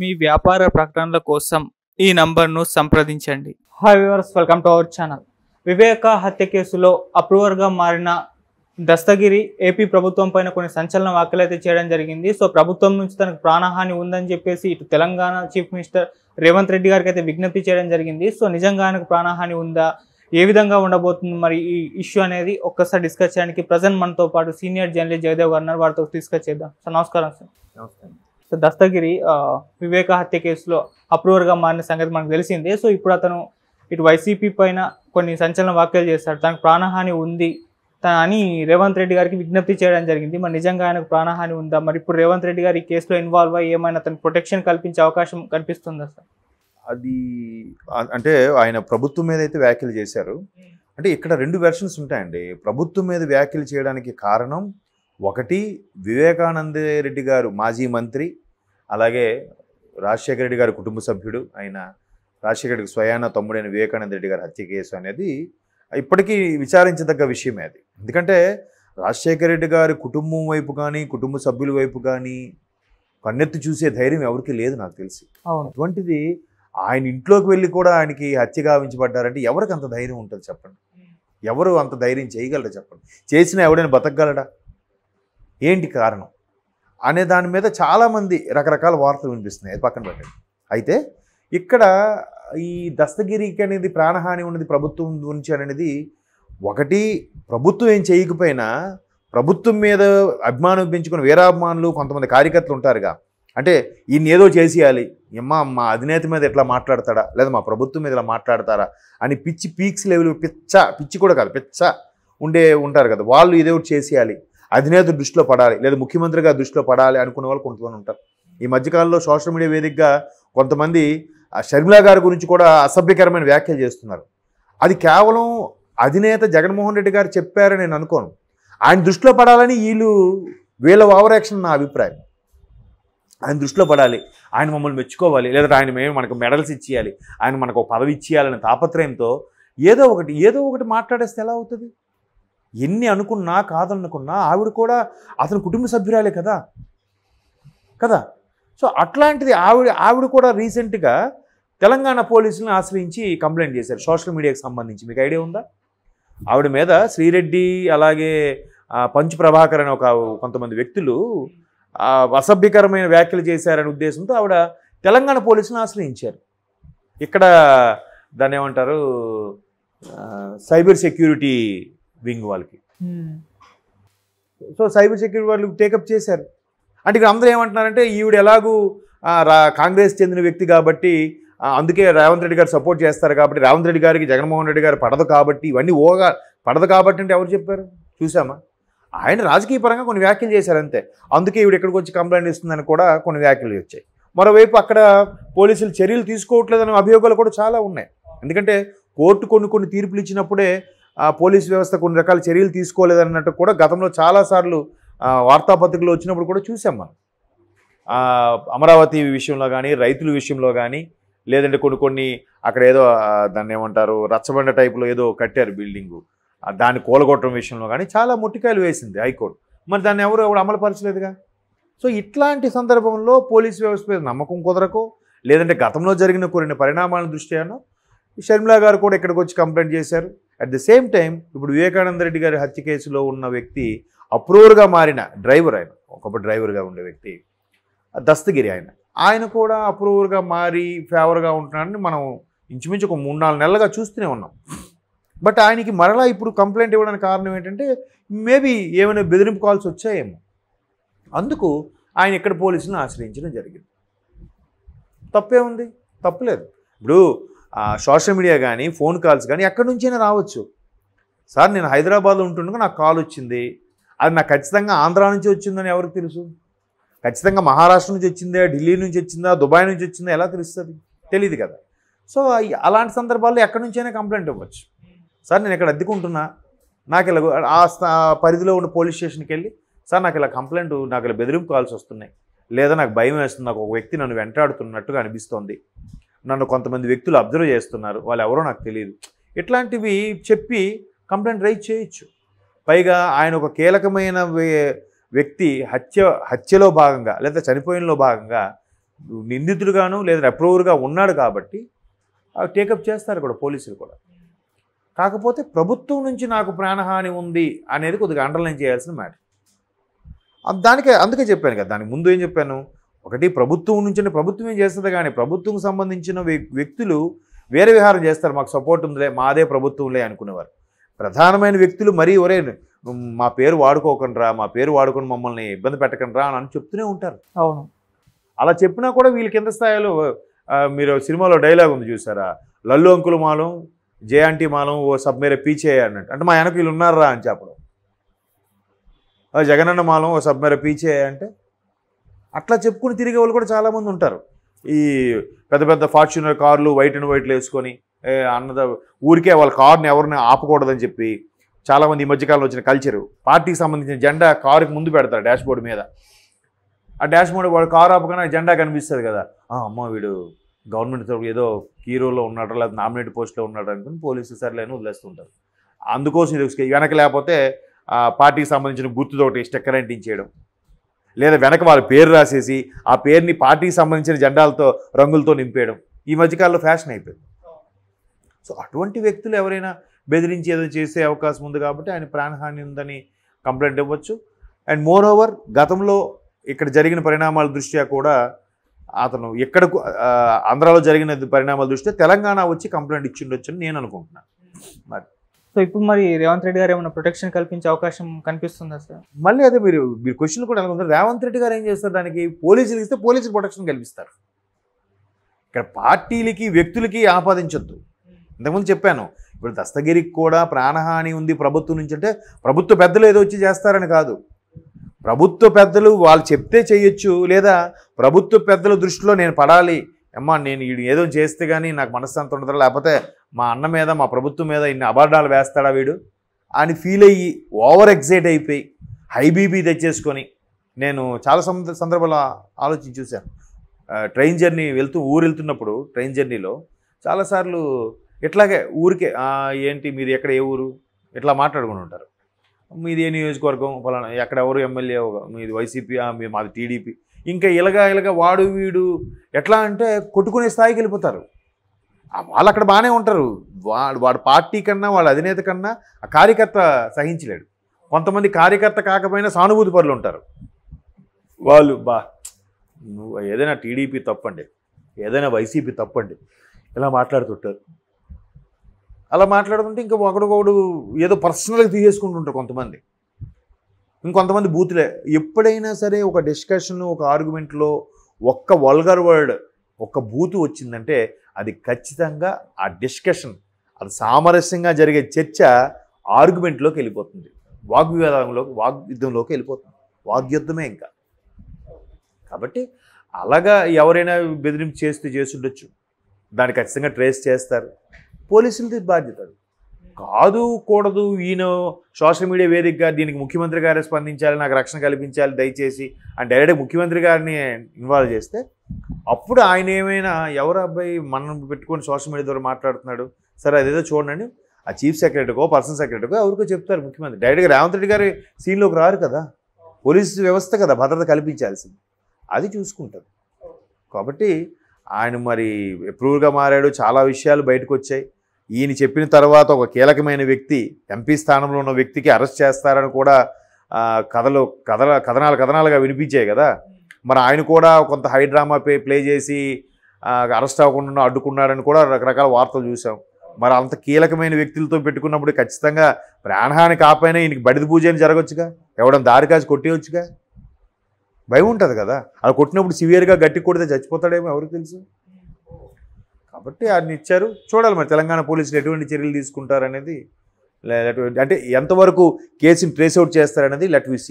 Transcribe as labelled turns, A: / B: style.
A: మీ వ్యాపార ప్రకటనల కోసం ఈ నంబర్ను సంప్రదించండి hi viewers welcome to our channel Viveka హత్య కేసులో అప్రూవర్గా మారిన దస్తగిరి ఏపీ ప్రభుత్వం పైన కొన్ని సంచలన వ్యాఖ్యలు అయితే చేయడం జరిగింది సో ప్రభుత్వం నుంచి తనకు ప్రాణహాని ఉందని చెప్పేసి ఇటు తెలంగాణ చీఫ్ మినిస్టర్ రేవంత్ రెడ్డి గారికి అయితే విజ్ఞప్తి చేయడం జరిగింది సో నిజంగా ఆయనకు ప్రాణహాని ఉందా ఏ విధంగా ఉండబోతుంది మరి ఈ ఇష్యూ అనేది ఒక్కసారి డిస్కస్ చేయడానికి ప్రజెంట్ మనతో పాటు సీనియర్ జర్నలిస్ట్ జయదేవ్ గారు వారితో డిస్కస్ చేద్దాం సార్ నమస్కారం సార్ నమస్కారం సో దస్తగిరి వివేక హత్య కేసులో అప్రూవర్గా మారిన సంగతి మనకు తెలిసిందే సో ఇప్పుడు అతను ఇటు వైసీపీ పైన కొన్ని సంచలన వ్యాఖ్యలు చేశాడు తనకు ప్రాణహాని ఉంది తన అని రేవంత్ రెడ్డి గారికి విజ్ఞప్తి చేయడం జరిగింది మరి నిజంగా ఆయనకు ప్రాణహాని ఉందా మరి ఇప్పుడు రేవంత్ రెడ్డి గారు ఈ కేసులో ఇన్వాల్వ్ అయ్యి ఏమైనా అతను ప్రొటెక్షన్ కల్పించే అవకాశం కనిపిస్తుందా సార్ అది
B: అంటే ఆయన ప్రభుత్వం మీద అయితే వ్యాఖ్యలు చేశారు అంటే ఇక్కడ రెండు వెర్షన్స్ ఉంటాయండి ప్రభుత్వం మీద వ్యాఖ్యలు చేయడానికి కారణం ఒకటి వివేకానంద రెడ్డి గారు మాజీ మంత్రి అలాగే రాజశేఖర రెడ్డి గారి కుటుంబ సభ్యుడు ఆయన రాజశేఖర రెడ్డికి స్వయాన తమ్ముడైన వివేకానంద రెడ్డి గారి హత్య కేసు అనేది ఇప్పటికీ విచారించదగ్గ విషయమే అది ఎందుకంటే రాజశేఖర రెడ్డి గారి కుటుంబం వైపు కానీ కుటుంబ సభ్యుల వైపు కానీ కన్నెత్తి చూసే ధైర్యం ఎవరికి లేదు నాకు తెలిసి అటువంటిది ఆయన ఇంట్లోకి వెళ్ళి కూడా ఆయనకి హత్య గావించబడ్డారంటే ఎవరికి అంత ధైర్యం ఉంటుంది చెప్పండి ఎవరు అంత ధైర్యం చేయగలరా చెప్పండి చేసిన ఎవడైనా బతకగలడా ఏంటి కారణం అనే దాని మీద చాలామంది రకరకాల వార్తలు వినిపిస్తున్నాయి అది పక్కన పెట్టండి అయితే ఇక్కడ ఈ దస్తగిరికి అనేది ప్రాణహాని ఉన్నది ప్రభుత్వం గురించి అనేది ఒకటి ప్రభుత్వం ఏం చేయకపోయినా ప్రభుత్వం మీద అభిమానం పెంచుకున్న వీరాభిమానులు కొంతమంది కార్యకర్తలు ఉంటారుగా అంటే ఈయన ఏదో చేసేయాలి అమ్మా మా అధినేత మీద ఎట్లా మాట్లాడతాడా లేదా మా ప్రభుత్వం మీద ఇలా మాట్లాడతారా అని పిచ్చి పీక్స్ లెవెల్ పిచ్చ పిచ్చి కూడా కాదు పిచ్చ ఉండే ఉంటారు కదా వాళ్ళు ఇదే ఒకటి చేసేయాలి అధినేత దృష్టిలో పడాలి లేదా ముఖ్యమంత్రిగా దృష్టిలో పడాలి అనుకునే వాళ్ళు కొంతమంది ఉంటారు ఈ మధ్యకాలంలో సోషల్ మీడియా వేదికగా కొంతమంది షర్మిలా గారి గురించి కూడా అసభ్యకరమైన వ్యాఖ్యలు చేస్తున్నారు అది కేవలం అధినేత జగన్మోహన్ రెడ్డి గారు చెప్పారని నేను అనుకోను ఆయన దృష్టిలో పడాలని వీళ్ళు వీళ్ళ ఓవరాక్షన్ నా అభిప్రాయం ఆయన దృష్టిలో పడాలి ఆయన మమ్మల్ని మెచ్చుకోవాలి లేదా ఆయన మేము మనకు మెడల్స్ ఇచ్చేయాలి ఆయన మనకు పదవి ఇచ్చేయాలనే తాపత్రయంతో ఏదో ఒకటి ఏదో ఒకటి మాట్లాడేస్తే ఎలా అవుతుంది ఎన్ని అనుకున్నా కాదనుకున్నా ఆవిడ కూడా అతని కుటుంబ సభ్యురాలే కదా కదా సో అట్లాంటిది ఆవిడ ఆవిడ కూడా రీసెంట్గా తెలంగాణ పోలీసులను ఆశ్రయించి కంప్లైంట్ చేశారు సోషల్ మీడియాకి సంబంధించి మీకు ఐడియా ఉందా ఆవిడ మీద శ్రీరెడ్డి అలాగే పంచు ప్రభాకర్ అనే ఒక కొంతమంది వ్యక్తులు అసభ్యకరమైన వ్యాఖ్యలు చేశారనే ఉద్దేశంతో ఆవిడ తెలంగాణ పోలీసులను ఆశ్రయించారు ఇక్కడ దాన్ని ఏమంటారు సైబర్ సెక్యూరిటీ వింగ్ వాళ్ళకి సో సైబర్ సెక్యూరిటీ వాళ్ళు టేకప్ చేశారు అంటే ఇక్కడ అందరూ ఏమంటున్నారంటే ఈవిడ ఎలాగూ కాంగ్రెస్ చెందిన వ్యక్తి కాబట్టి అందుకే రేవంత్ రెడ్డి గారు సపోర్ట్ చేస్తారు కాబట్టి రేవంత్ రెడ్డి గారికి జగన్మోహన్ రెడ్డి గారు పడదు కాబట్టి ఇవన్నీ ఓగా పడదు కాబట్టి అంటే ఎవరు చెప్పారు చూసామా ఆయన రాజకీయ పరంగా కొన్ని వ్యాఖ్యలు చేశారు అంతే అందుకే ఈవిడ ఎక్కడికి వచ్చి కంప్లైంట్ ఇస్తుందని కూడా కొన్ని వ్యాఖ్యలు వచ్చాయి మరోవైపు అక్కడ పోలీసులు చర్యలు తీసుకోవట్లేదనే అభియోగాలు కూడా చాలా ఉన్నాయి ఎందుకంటే కోర్టు కొన్ని కొన్ని తీర్పులు ఇచ్చినప్పుడే పోలీస్ వ్యవస్థ కొన్ని రకాల చర్యలు తీసుకోలేదన్నట్టు కూడా గతంలో చాలాసార్లు వార్తాపత్రికలు వచ్చినప్పుడు కూడా చూసాం మనం అమరావతి విషయంలో కానీ రైతుల విషయంలో కానీ లేదంటే కొన్ని కొన్ని అక్కడ ఏదో దాన్ని ఏమంటారు రచ్చబండ టైపులో ఏదో కట్టారు బిల్డింగు దాన్ని కూలగొట్టడం విషయంలో కానీ చాలా ముట్టికాయలు వేసింది హైకోర్టు మరి దాన్ని ఎవరు ఎవరు అమలుపరచలేదుగా సో ఇట్లాంటి సందర్భంలో పోలీస్ వ్యవస్థ మీద నమ్మకం కుదరకు లేదంటే గతంలో జరిగిన కొన్ని పరిణామాల దృష్ట్యానో షర్మిలా గారు కూడా ఇక్కడికి వచ్చి కంప్లైంట్ చేశారు అట్ ద సేమ్ టైం ఇప్పుడు వివేకానంద రెడ్డి గారి హత్య కేసులో ఉన్న వ్యక్తి అప్రూవర్గా మారిన డ్రైవర్ ఆయన ఒకప్పుడు డ్రైవర్గా ఉండే వ్యక్తి దస్తగిరి ఆయన ఆయన కూడా అప్రూవర్గా మారి ఫేవర్గా ఉంటున్నాడని మనం ఇంచుమించు ఒక మూడు నాలుగు నెలలుగా చూస్తూనే ఉన్నాం బట్ ఆయనకి మరలా ఇప్పుడు కంప్లైంట్ ఇవ్వడానికి కారణం ఏంటంటే మేబీ ఏమైనా బెదిరింపు కాల్స్ వచ్చాయేమో అందుకు ఆయన ఇక్కడ పోలీసులను ఆశ్రయించడం జరిగింది తప్పేముంది తప్పలేదు ఇప్పుడు సోషల్ మీడియా కానీ ఫోన్ కాల్స్ కానీ ఎక్కడి నుంచైనా రావచ్చు సార్ నేను హైదరాబాద్లో ఉంటుండగా నాకు కాల్ వచ్చింది అది నాకు ఖచ్చితంగా ఆంధ్ర నుంచి వచ్చిందని ఎవరికి తెలుసు ఖచ్చితంగా మహారాష్ట్ర నుంచి వచ్చిందా ఢిల్లీ నుంచి వచ్చిందా దుబాయ్ నుంచి వచ్చిందా ఎలా తెలుస్తుంది తెలియదు కదా సో అలాంటి సందర్భాల్లో ఎక్కడి నుంచైనా కంప్లైంట్ ఇవ్వచ్చు సార్ నేను ఇక్కడ అద్దెకుంటున్నా నాకు ఇలా ఆ పరిధిలో ఉన్న పోలీస్ స్టేషన్కి వెళ్ళి సార్ నాకు ఇలా కంప్లైంట్ నాకు ఇలా బెదిరింపు కాల్స్ వస్తున్నాయి లేదా నాకు భయం వేస్తుంది నాకు ఒక వ్యక్తి నన్ను వెంటాడుతున్నట్టుగా అనిపిస్తోంది నన్ను కొంతమంది వ్యక్తులు అబ్జర్వ్ చేస్తున్నారు వాళ్ళు ఎవరో నాకు తెలియదు ఇట్లాంటివి చెప్పి కంప్లైంట్ రైజ్ చేయొచ్చు పైగా ఆయన ఒక కీలకమైన వ్యక్తి హత్య హత్యలో భాగంగా లేదా చనిపోయినలో భాగంగా నిందితుడుగాను లేదా అప్రూవర్గా ఉన్నాడు కాబట్టి టేకప్ చేస్తారు కూడా పోలీసులు కూడా కాకపోతే ప్రభుత్వం నుంచి నాకు ప్రాణహాని ఉంది అనేది కొద్దిగా అండర్లైన్ చేయాల్సిన మ్యాటర్ దానికే అందుకే చెప్పాను కదా దానికి ముందు ఏం చెప్పాను ఒకటి ప్రభుత్వం నుంచి ప్రభుత్వం ఏం చేస్తుంది కానీ ప్రభుత్వం సంబంధించిన వ్యక్తులు వేరే విహారం చేస్తారు మాకు సపోర్ట్ ఉందిలే మాదే ప్రభుత్వంలే అనుకునేవారు ప్రధానమైన వ్యక్తులు మరీ ఒరే మా పేరు వాడుకోకుండా మా పేరు వాడుకొని మమ్మల్ని ఇబ్బంది పెట్టకుండా అని చెప్తూనే ఉంటారు అవును అలా చెప్పినా కూడా వీళ్ళ కింద స్థాయిలో మీరు సినిమాలో డైలాగ్ ఉంది చూసారా లల్లు అంకులు మాలం జే ఆంటీ మాలం ఓ సబ్ మేరే పీచే అన్నట్టు అంటే మా వెనక వీళ్ళు ఉన్నారా అని చెప్పడం జగనన్న మాలం ఓ సబ్ మేరే పీచే అంటే అట్లా చెప్పుకుని తిరిగే వాళ్ళు కూడా చాలామంది ఉంటారు ఈ పెద్ద పెద్ద ఫార్చ్యూనర్ కార్లు వైట్ అండ్ వైట్లు వేసుకొని అన్నద ఊరికే వాళ్ళ కార్ని ఎవరిని ఆపకూడదని చెప్పి చాలామంది ఈ మధ్యకాలంలో వచ్చిన కల్చరు పార్టీకి సంబంధించిన జెండా కారుకి ముందు పెడతారు డాష్ బోర్డ్ మీద ఆ డాష్ బోర్డు వాడు కారు ఆపగానే జెండా కనిపిస్తుంది కదా అమ్మ వీడు గవర్నమెంట్ తరపు ఏదో హీరోలో ఉన్నాడు లేదా నామినేట్ పోస్ట్లో ఉన్నాడు అనుకుని పోలీసులు సర్లేని వదిలేస్తుంటారు అందుకోసం ఇది వెనక లేకపోతే పార్టీకి సంబంధించిన గుర్తుతోటి స్టెక్కర్ అంటించేయడం లేదా వెనక వాళ్ళ పేరు రాసేసి ఆ పేరుని పార్టీకి సంబంధించిన జెండాలతో రంగులతో నింపేయడం ఈ మధ్యకాలంలో ఫ్యాషన్ అయిపోయింది సో అటువంటి వ్యక్తులు ఎవరైనా బెదిరించి ఏదో చేసే అవకాశం ఉంది కాబట్టి ఆయన ప్రాణహాని ఉందని కంప్లైంట్ ఇవ్వచ్చు అండ్ మోర్ ఓవర్ గతంలో ఇక్కడ జరిగిన పరిణామాల దృష్ట్యా కూడా అతను ఎక్కడ ఆంధ్రాలో జరిగిన పరిణామాల దృష్ట్యా తెలంగాణ
A: వచ్చి కంప్లైంట్ ఇచ్చిండొచ్చని నేను అనుకుంటున్నాను మరి సో ఇప్పుడు మరి రేవంత్ రెడ్డి గారు ఏమైనా ప్రొటెక్షన్ కల్పించే అవకాశం కనిపిస్తుందా సార్
B: మళ్ళీ అదే మీరు మీరు క్వశ్చన్ కూడా అనుకుంటారు రేవంత్ రెడ్డి గారు ఏం చేస్తారు దానికి పోలీసులు ఇస్తే పోలీసులు ప్రొటెక్షన్ కల్పిస్తారు ఇక్కడ పార్టీలకి వ్యక్తులకి ఆపాదించొద్దు ఇంతకుముందు చెప్పాను ఇప్పుడు దస్తగిరికి కూడా ప్రాణహాని ఉంది ప్రభుత్వం నుంచి అంటే ప్రభుత్వ పెద్దలు ఏదో వచ్చి చేస్తారని కాదు ప్రభుత్వ పెద్దలు వాళ్ళు చెప్తే చేయొచ్చు లేదా ప్రభుత్వ పెద్దల దృష్టిలో నేను పడాలి అమ్మా నేను ఏదో చేస్తే కానీ నాకు మనశ్శాంతి ఉండదు లేకపోతే మా అన్న మీద మా ప్రభుత్వం మీద ఇన్ని అబార్డాలు వేస్తాడా వీడు అని ఫీల్ అయ్యి ఓవర్ ఎగ్జైట్ అయిపోయి హై తెచ్చేసుకొని నేను చాలా సంద సందర్భాలు ఆలోచించి చూశాను ట్రైన్ జర్నీ వెళ్తూ ఊరు వెళ్తున్నప్పుడు ట్రైన్ జర్నీలో చాలాసార్లు ఇట్లాగే ఊరికే ఏంటి మీరు ఎక్కడ ఏ ఊరు ఇట్లా మాట్లాడుకుని ఉంటారు మీది ఏ నియోజకవర్గం ఫలానా ఎక్కడ ఎవరు ఎమ్మెల్యే మీది వైసీపీ మీ మాది టీడీపీ ఇంకా ఇలాగా ఇలాగా వాడు వీడు ఎట్లా అంటే కొట్టుకునే స్థాయికి వెళ్ళిపోతారు వాళ్ళు అక్కడ బాగానే ఉంటారు వాడు వాడు పార్టీ కన్నా వాళ్ళ అధినేత కన్నా ఆ కార్యకర్త సహించలేడు కొంతమంది కార్యకర్త కాకపోయినా సానుభూతి పరులు ఉంటారు వాళ్ళు బా నువ్వు ఏదైనా టీడీపీ తప్పండి ఏదైనా వైసీపీ తప్పండి ఇలా మాట్లాడుతుంటారు అలా మాట్లాడుతుంటే ఇంకా ఒకడికొకడు ఏదో పర్సనల్గా తీసేసుకుంటుంటారు కొంతమంది ఇంకొంతమంది బూతులే ఎప్పుడైనా సరే ఒక డిస్కషన్ ఒక ఆర్గ్యుమెంట్లో ఒక్క వల్గర్ వర్డ్ ఒక్క బూతు వచ్చిందంటే అది ఖచ్చితంగా ఆ డిస్కషన్ అది సామరస్యంగా జరిగే చర్చ ఆర్గ్యుమెంట్లోకి వెళ్ళిపోతుంది వాగ్వివాదంలోకి వాగ్యుద్ధంలోకి వెళ్ళిపోతుంది వాగ్యుద్ధమే ఇంకా కాబట్టి అలాగా ఎవరైనా బెదిరింపు చేస్తే చేసి ఉండొచ్చు దాన్ని ఖచ్చితంగా ట్రేస్ చేస్తారు పోలీసులది బాధ్యత కాదు కూడదు ఈయన సోషల్ మీడియా వేదికగా దీనికి ముఖ్యమంత్రి గారే స్పందించాలి నాకు రక్షణ కల్పించాలి దయచేసి అని డైరెక్ట్ ముఖ్యమంత్రి గారిని ఇన్వాల్వ్ చేస్తే అప్పుడు ఆయన ఏమైనా ఎవరు అబ్బాయి మనం పెట్టుకొని సోషల్ మీడియా ద్వారా మాట్లాడుతున్నాడు సరే అదేదో చూడండి ఆ చీఫ్ సెక్రటరీకో పర్సనల్ సెక్రటరీకో ఎవరికో చెప్తారు ముఖ్యమంత్రి డైరెక్ట్గా రేవంత్ రెడ్డి గారి సీన్లోకి రారు కదా పోలీస్ వ్యవస్థ కదా భద్రత కల్పించాల్సింది అది చూసుకుంటారు కాబట్టి ఆయన మరి ఎప్రూవ్గా మారాడు చాలా విషయాలు బయటకు వచ్చాయి ఈయన చెప్పిన తర్వాత ఒక కీలకమైన వ్యక్తి ఎంపీ స్థానంలో ఉన్న వ్యక్తికి అరెస్ట్ చేస్తారని కూడా కథలు కథల కథనాలు కథనాలుగా వినిపించాయి కదా మరి ఆయన కూడా కొంత హై డ్రామా పే ప్లే చేసి అరెస్ట్ అవ్వకుండా అడ్డుకున్నాడని కూడా రకరకాల వార్తలు చూసాం మరి అంత కీలకమైన వ్యక్తులతో పెట్టుకున్నప్పుడు ఖచ్చితంగా ప్రాణహాని కాపైనా ఈయనకి బడిది పూజ అని జరగవచ్చుగా ఎవడం దారి కాసి కొట్టేయొచ్చుగా భయం ఉంటుంది కదా అలా కొట్టినప్పుడు సివియర్గా గట్టి కొడితే చచ్చిపోతాడేమో ఎవరికి తెలుసు కాబట్టి అన్ని ఇచ్చారు చూడాలి మరి తెలంగాణ పోలీసులు ఎటువంటి చర్యలు తీసుకుంటారనేది అంటే ఎంతవరకు కేసుని ట్రేస్అవుట్ చేస్తారనేది లెట్ వి